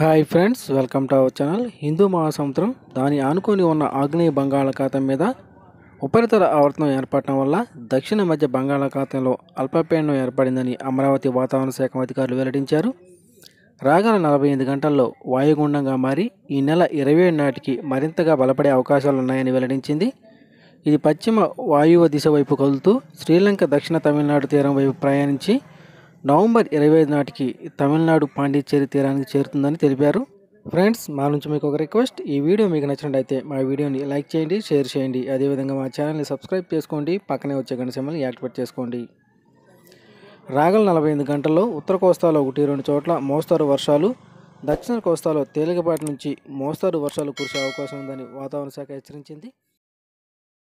hi friends welcome to our channel హిందూ మహాసముద్రం దాని ఆనుకొని ఉన్న ఆగ్నేయ బంగాళాఖాతం మీద ఉపరితల ఆవర్తనం ఏర్పడటం వల్ల దక్షిణ మధ్య బంగాళాఖాతంలో అల్పపీడనం ఏర్పడిందని అమరావతి వాతావరణ శాఖ అధికారులు వెల్లడించారు రాగల నలభై ఎనిమిది గంటల్లో వాయుగుండంగా మారి ఈ నెల ఇరవై నాటికి మరింతగా బలపడే అవకాశాలున్నాయని వెల్లడించింది ఇది పశ్చిమ వాయువ దిశ వైపు కదులుతూ శ్రీలంక దక్షిణ తమిళనాడు తీరం వైపు ప్రయాణించి నవంబర్ ఇరవై ఐదు నాటికి తమిళనాడు పాండిచ్చేరి తీరానికి చేరుతుందని తెలిపారు ఫ్రెండ్స్ మా నుంచి మీకు ఒక రిక్వెస్ట్ ఈ వీడియో మీకు నచ్చినట్టయితే మా వీడియోని లైక్ చేయండి షేర్ చేయండి అదేవిధంగా మా ఛానల్ని సబ్స్క్రైబ్ చేసుకోండి పక్కనే వచ్చే గంట యాక్టివేట్ చేసుకోండి రాగల నలభై ఎనిమిది గంటల్లో ఉత్తర కోస్తాలో ఒకటి రెండు చోట్ల మోస్తారు వర్షాలు దక్షిణ కోస్తాలో తేలికపాటి నుంచి మోస్తారు వర్షాలు కురిసే అవకాశం ఉందని వాతావరణ శాఖ హెచ్చరించింది